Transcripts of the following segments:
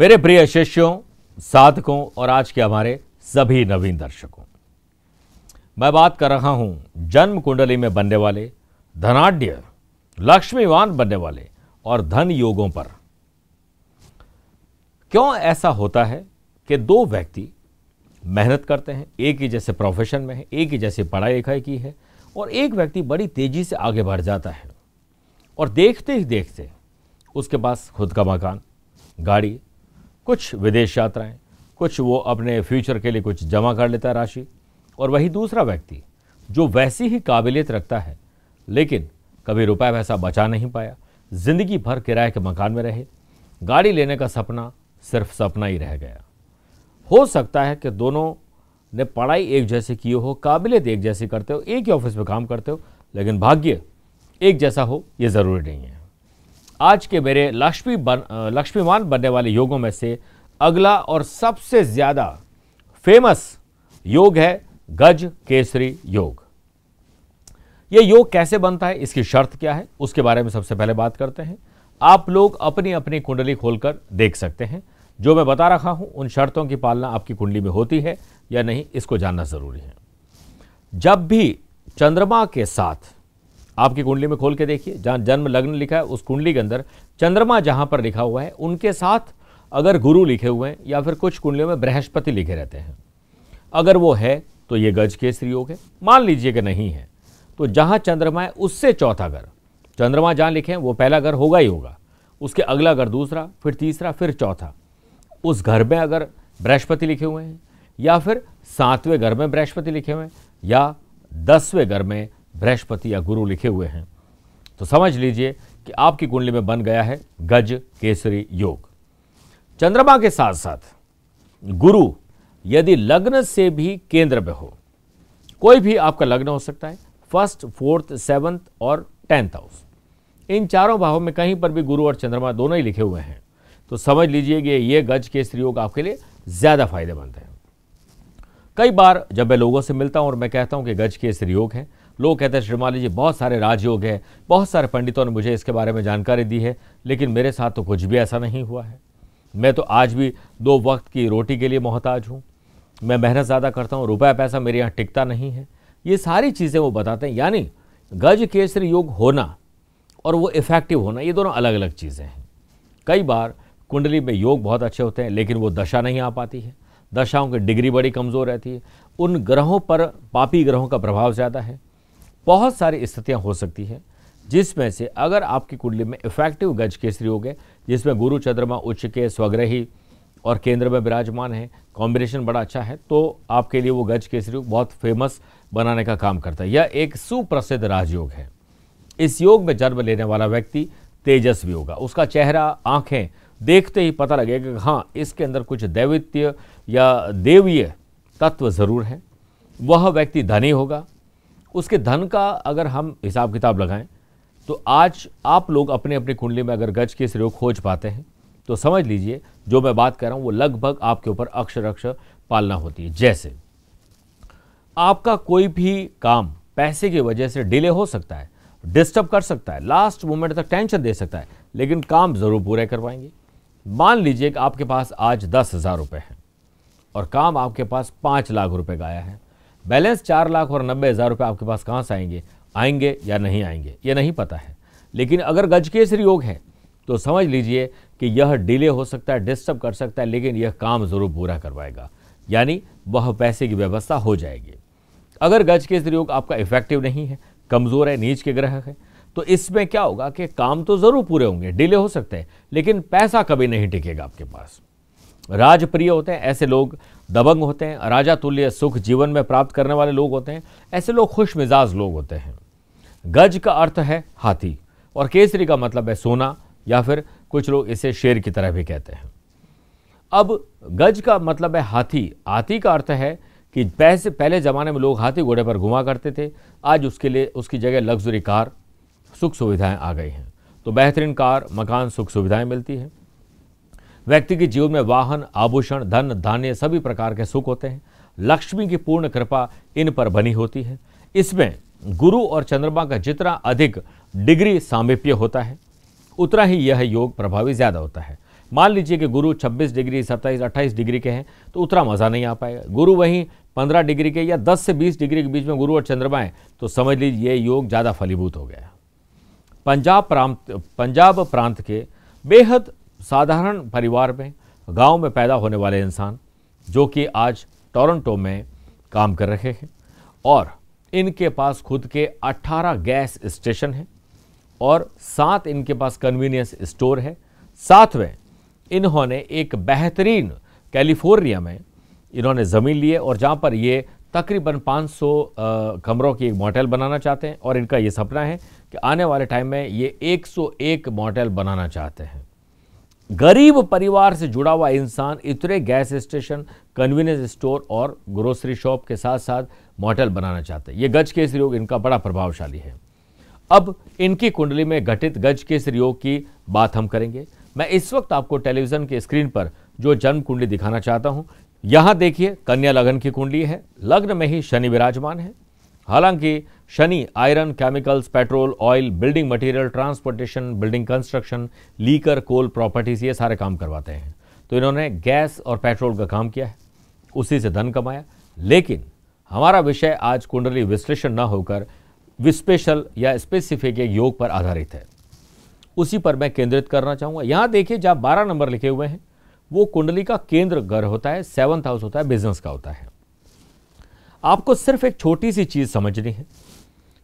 मेरे प्रिय शिष्यों साधकों और आज के हमारे सभी नवीन दर्शकों मैं बात कर रहा हूं जन्म कुंडली में बनने वाले धनाढ़ लक्ष्मीवान बनने वाले और धन योगों पर क्यों ऐसा होता है कि दो व्यक्ति मेहनत करते हैं एक ही जैसे प्रोफेशन में है एक ही जैसे पढ़ाई लिखाई की है और एक व्यक्ति बड़ी तेजी से आगे बढ़ जाता है और देखते ही देखते उसके पास खुद का मकान गाड़ी कुछ विदेश यात्राएं कुछ वो अपने फ्यूचर के लिए कुछ जमा कर लेता है राशि और वही दूसरा व्यक्ति जो वैसी ही काबिलियत रखता है लेकिन कभी रुपए पैसा बचा नहीं पाया ज़िंदगी भर किराए के मकान में रहे गाड़ी लेने का सपना सिर्फ सपना ही रह गया हो सकता है कि दोनों ने पढ़ाई एक जैसी की हो काबिलियत एक जैसी करते हो एक ही ऑफिस में काम करते हो लेकिन भाग्य एक जैसा हो ये ज़रूरी नहीं है आज के मेरे लक्ष्मी बन लक्ष्मीमान बनने वाले योगों में से अगला और सबसे ज़्यादा फेमस योग है गज केसरी योग ये योग कैसे बनता है इसकी शर्त क्या है उसके बारे में सबसे पहले बात करते हैं आप लोग अपनी अपनी कुंडली खोलकर देख सकते हैं जो मैं बता रखा हूं उन शर्तों की पालना आपकी कुंडली में होती है या नहीं इसको जानना ज़रूरी है जब भी चंद्रमा के साथ आपकी कुंडली में खोल के देखिए जहाँ जन्म लग्न लिखा है उस कुंडली के अंदर चंद्रमा जहाँ पर लिखा हुआ है उनके साथ अगर गुरु लिखे हुए हैं या फिर कुछ कुंडलियों में बृहस्पति लिखे रहते हैं अगर वो है तो ये गज के योग है मान लीजिए कि नहीं है तो जहाँ चंद्रमा है उससे चौथा घर चंद्रमा जहाँ लिखे हैं वो पहला घर होगा ही होगा उसके अगला घर दूसरा फिर तीसरा फिर चौथा उस घर में अगर बृहस्पति लिखे हुए हैं या फिर सातवें घर में बृहस्पति लिखे हुए हैं या दसवें घर में बृहस्पति या गुरु लिखे हुए हैं तो समझ लीजिए कि आपकी कुंडली में बन गया है गज केसरी योग चंद्रमा के साथ साथ गुरु यदि लग्न से भी केंद्र में हो कोई भी आपका लग्न हो सकता है फर्स्ट फोर्थ सेवंथ और टेंथ हाउस इन चारों भावों में कहीं पर भी गुरु और चंद्रमा दोनों ही लिखे हुए हैं तो समझ लीजिए कि ये गज केसरी योग आपके लिए ज़्यादा फायदेमंद है कई बार जब मैं लोगों से मिलता हूं और मैं कहता हूं कि गज केसरी योग है लोग कहते हैं श्रीमाली जी बहुत सारे राजयोग हैं बहुत सारे पंडितों ने मुझे इसके बारे में जानकारी दी है लेकिन मेरे साथ तो कुछ भी ऐसा नहीं हुआ है मैं तो आज भी दो वक्त की रोटी के लिए मोहताज हूँ मैं मेहनत ज़्यादा करता हूँ रुपया पैसा मेरे यहाँ टिकता नहीं है ये सारी चीज़ें वो बताते हैं यानी गज केसरी योग होना और वो इफ़ेक्टिव होना ये दोनों अलग अलग चीज़ें हैं कई बार कुंडली में योग बहुत अच्छे होते हैं लेकिन वो दशा नहीं आ पाती है दशाओं की डिग्री बड़ी कमज़ोर रहती है उन ग्रहों पर पापी ग्रहों का प्रभाव ज़्यादा है बहुत सारी स्थितियाँ हो सकती हैं जिसमें से अगर आपकी कुंडली में इफेक्टिव गज केसरी हो गए जिसमें गुरु चंद्रमा उच्च के स्वग्रही और केंद्र में विराजमान है कॉम्बिनेशन बड़ा अच्छा है तो आपके लिए वो गज केसरी बहुत फेमस बनाने का काम करता है यह एक सुप्रसिद्ध राजयोग है इस योग में जन्म लेने वाला व्यक्ति तेजस्वी होगा उसका चेहरा आंखें देखते ही पता लगेगा कि हाँ इसके अंदर कुछ दैवित्य या देवीय तत्व ज़रूर है वह व्यक्ति धनी होगा उसके धन का अगर हम हिसाब किताब लगाएं तो आज आप लोग अपने अपने कुंडली में अगर गज के सिरे खोज पाते हैं तो समझ लीजिए जो मैं बात कर रहा हूँ वो लगभग आपके ऊपर अक्षर अक्षर पालना होती है जैसे आपका कोई भी काम पैसे की वजह से डिले हो सकता है डिस्टर्ब कर सकता है लास्ट मोमेंट तक टेंशन दे सकता है लेकिन काम ज़रूर पूरे करवाएंगे मान लीजिए कि आपके पास आज दस हज़ार रुपये हैं और काम आपके पास पाँच लाख रुपए का आया है बैलेंस चार लाख और नब्बे हज़ार रुपये आपके पास कहाँ से आएंगे आएंगे या नहीं आएंगे ये नहीं पता है लेकिन अगर केसरी योग है तो समझ लीजिए कि यह डिले हो सकता है डिस्टर्ब कर सकता है लेकिन यह काम ज़रूर पूरा करवाएगा यानी वह पैसे की व्यवस्था हो जाएगी अगर गजकेसर योग आपका इफेक्टिव नहीं है कमज़ोर है नीच के ग्रह है तो इसमें क्या होगा कि काम तो ज़रूर पूरे होंगे डिले हो सकते हैं लेकिन पैसा कभी नहीं टिकेगा आपके पास राजप्रिय होते हैं ऐसे लोग दबंग होते हैं राजा तुल्य सुख जीवन में प्राप्त करने वाले लोग होते हैं ऐसे लोग खुश मिजाज लोग होते हैं गज का अर्थ है हाथी और केसरी का मतलब है सोना या फिर कुछ लोग इसे शेर की तरह भी कहते हैं अब गज का मतलब है हाथी हाथी का अर्थ है कि पैसे पहले ज़माने में लोग हाथी घोड़े पर घुमा करते थे आज उसके लिए उसकी जगह लग्जरी कार सुख सुविधाएं आ गई हैं तो बेहतरीन कार मकान सुख सुविधाएं मिलती हैं व्यक्ति के जीवन में वाहन आभूषण धन धान्य सभी प्रकार के सुख होते हैं लक्ष्मी की पूर्ण कृपा इन पर बनी होती है इसमें गुरु और चंद्रमा का जितना अधिक डिग्री सामिप्य होता है उतना ही यह योग प्रभावी ज़्यादा होता है मान लीजिए कि गुरु 26 डिग्री 27, 28 डिग्री के हैं तो उतना मज़ा नहीं आ पाएगा गुरु वहीं 15 डिग्री के या 10 से 20 डिग्री के बीच में गुरु और चंद्रमा हैं तो समझ लीजिए ये योग ज़्यादा फलीभूत हो गया पंजाब प्रांत पंजाब प्रांत के बेहद साधारण परिवार में गांव में पैदा होने वाले इंसान जो कि आज टोरंटो में काम कर रहे हैं और इनके पास खुद के 18 गैस स्टेशन हैं और साथ इनके पास कन्वीनियंस स्टोर है साथ में इन्होंने एक बेहतरीन कैलिफोर्निया में इन्होंने ज़मीन लिए और जहाँ पर ये तकरीबन 500 कमरों की एक मॉडल बनाना चाहते हैं और इनका ये सपना है कि आने वाले टाइम में ये 101 मॉडल बनाना चाहते हैं गरीब परिवार से जुड़ा हुआ इंसान इतने गैस स्टेशन कन्वीनियंस स्टोर और ग्रोसरी शॉप के साथ साथ मॉडल बनाना चाहते हैं ये गज केसरी योग इनका बड़ा प्रभावशाली है अब इनकी कुंडली में घटित गज केसरी योग की बात हम करेंगे मैं इस वक्त आपको टेलीविज़न के स्क्रीन पर जो जन्म कुंडली दिखाना चाहता हूँ यहाँ देखिए कन्या लगन की कुंडली है लग्न में ही शनि विराजमान है हालांकि Shani iron chemicals petrol oil building material transportation building construction liquor coal properties ये सारे काम करवाते हैं तो इन्होंने गैस और पेट्रोल का काम किया है उसी से धन कमाया लेकिन हमारा विषय आज कुंडली विश्लेषण न होकर विस्पेशल या स्पेसिफिक एक योग पर आधारित है उसी पर मैं केंद्रित करना चाहूँगा यहाँ देखिए जहाँ बारह नंबर लिखे हुए हैं वो कुंडली का केंद्र घर होता है सेवन्थ हाउस होता है बिजनेस का होता है आपको सिर्फ एक छोटी सी चीज़ समझनी है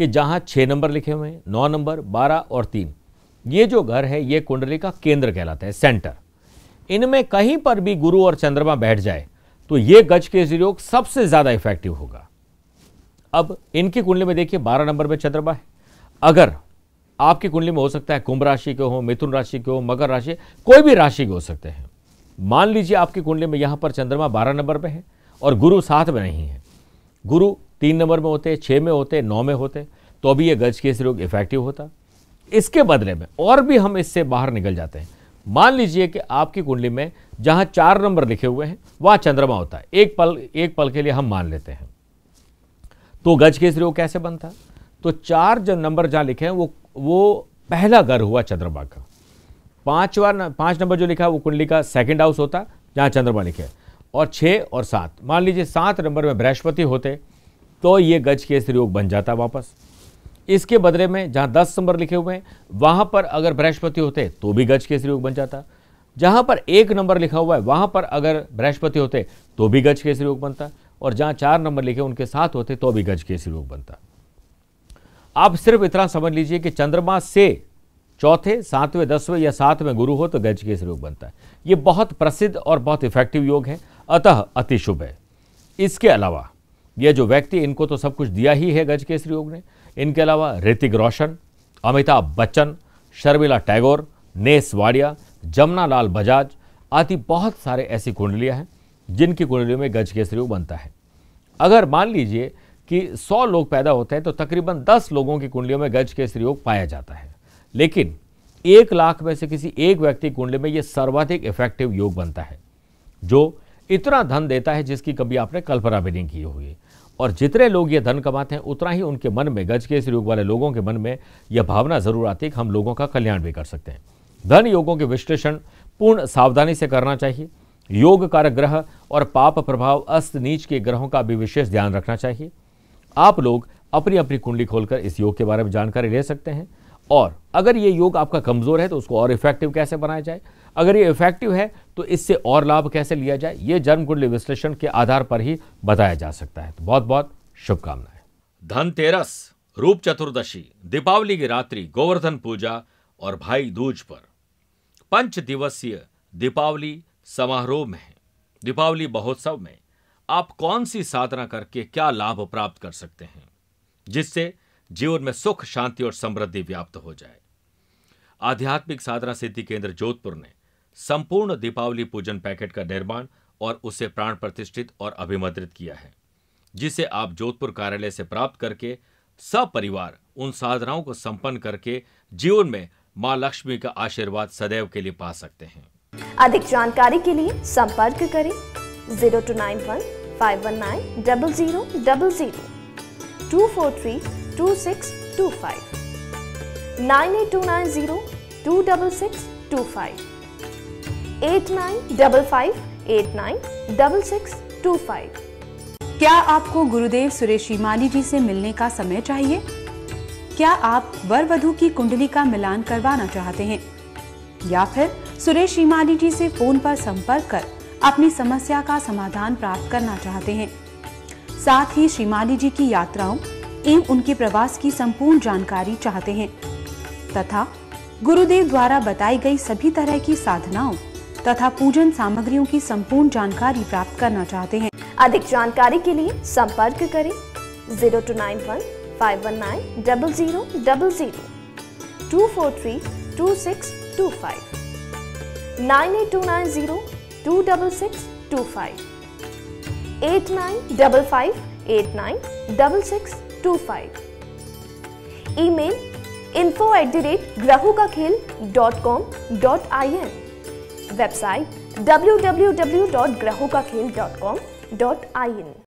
कि जहाँ छः नंबर लिखे हुए हैं नौ नंबर बारह और तीन ये जो घर है ये कुंडली का केंद्र कहलाता है सेंटर इनमें कहीं पर भी गुरु और चंद्रमा बैठ जाए तो ये गज के योग सबसे ज़्यादा इफेक्टिव होगा अब इनकी कुंडली में देखिए बारह नंबर में चंद्रमा है अगर आपकी कुंडली में हो सकता है कुंभ राशि के हो मिथुन राशि के हो मकर राशि कोई भी राशि के हो सकते हैं मान लीजिए आपकी कुंडली में यहाँ पर चंद्रमा बारह नंबर पर है और गुरु साथ में नहीं है गुरु तीन नंबर में होते छः में होते नौ में होते तो अभी ये गज केस रोग इफेक्टिव होता इसके बदले में और भी हम इससे बाहर निकल जाते हैं मान लीजिए कि आपकी कुंडली में जहां चार नंबर लिखे हुए हैं वहां चंद्रमा होता है एक पल एक पल के लिए हम मान लेते हैं तो गज केस रोग कैसे बनता तो चार जो नंबर जहाँ लिखे हैं वो वो पहला घर हुआ चंद्रमा का पांचवा पांच नंबर जो लिखा है वो कुंडली का सेकंड हाउस होता जहां चंद्रमा लिखे है और छः और सात मान लीजिए सात नंबर में बृहस्पति होते तो ये गज केसर योग बन जाता वापस इसके बदले में जहाँ दस नंबर लिखे हुए हैं वहाँ पर अगर बृहस्पति होते तो भी गज के योग बन जाता जहाँ पर एक नंबर लिखा हुआ है वहाँ पर अगर बृहस्पति होते तो भी गज केसरी योग बनता और जहाँ चार नंबर लिखे उनके साथ होते तो भी गज केसर योग बनता आप सिर्फ इतना समझ लीजिए कि चंद्रमा से चौथे सातवें दसवें या सातवें गुरु हो तो गज के योग बनता है ये बहुत प्रसिद्ध और बहुत इफेक्टिव योग है अतः अति शुभ है इसके अलावा यह जो व्यक्ति इनको तो सब कुछ दिया ही है गज केसरी योग ने इनके अलावा ऋतिक रोशन अमिताभ बच्चन शर्मिला टैगोर नेस वाडिया जमुना लाल बजाज आदि बहुत सारे ऐसी कुंडलियाँ हैं जिनकी कुंडलियों में गज केसरी योग बनता है अगर मान लीजिए कि 100 लोग पैदा होते हैं तो तकरीबन 10 लोगों की कुंडलियों में गज केसरी योग पाया जाता है लेकिन एक लाख में से किसी एक व्यक्ति कुंडली में यह सर्वाधिक इफेक्टिव योग बनता है जो इतना धन देता है जिसकी कभी आपने कल्पना भी नहीं की होगी और जितने लोग ये धन कमाते हैं उतना ही उनके मन में गज के योग वाले लोगों के मन में यह भावना जरूर आती है कि हम लोगों का कल्याण भी कर सकते हैं धन योगों के विश्लेषण पूर्ण सावधानी से करना चाहिए योग कारक ग्रह और पाप प्रभाव अस्त नीच के ग्रहों का भी विशेष ध्यान रखना चाहिए आप लोग अपनी अपनी कुंडली खोलकर इस योग के बारे में जानकारी ले सकते हैं और अगर ये योग आपका कमज़ोर है तो उसको और इफेक्टिव कैसे बनाया जाए अगर ये इफेक्टिव है तो इससे और लाभ कैसे लिया जाए ये जन्म कुंडली विश्लेषण के आधार पर ही बताया जा सकता है तो बहुत बहुत शुभकामनाएं धनतेरस रूप चतुर्दशी दीपावली की रात्रि गोवर्धन पूजा और भाई दूज पर पंच दिवसीय दीपावली समारोह में दीपावली महोत्सव में आप कौन सी साधना करके क्या लाभ प्राप्त कर सकते हैं जिससे जीवन में सुख शांति और समृद्धि व्याप्त हो जाए आध्यात्मिक साधना सिद्धि केंद्र जोधपुर ने संपूर्ण दीपावली पूजन पैकेट का निर्माण और उसे प्राण प्रतिष्ठित और अभिमंत्रित किया है जिसे आप जोधपुर कार्यालय से प्राप्त करके सपरिवार उन साधनाओं को संपन्न करके जीवन में माँ लक्ष्मी का आशीर्वाद सदैव के लिए पा सकते हैं अधिक जानकारी के लिए संपर्क करें zero two nine one five one nine double zero double zero two four three two six two five nine eight two nine zero two double six two five eight nine double five eight nine double six two five क्या आपको गुरुदेव सुरेश मानी जी से मिलने का समय चाहिए क्या आप वर वधु की कुंडली का मिलान करवाना चाहते हैं या फिर सुरेश इमानी जी से फोन पर संपर्क कर अपनी समस्या का समाधान प्राप्त करना चाहते हैं साथ ही श्रीमाली जी की यात्राओं एवं उनके प्रवास की संपूर्ण जानकारी चाहते हैं तथा गुरुदेव द्वारा बताई गई सभी तरह की साधनाओं तथा पूजन सामग्रियों की संपूर्ण जानकारी प्राप्त करना चाहते हैं अधिक जानकारी के लिए संपर्क करें zero two nine one five one nine double zero double zero two four three two six two five nine eight two nine zero two double six two five eight nine double five eight nine double six two five e mail info at the rate ग्राहू का खेल dot com dot I N website www.grahokakhel.com.in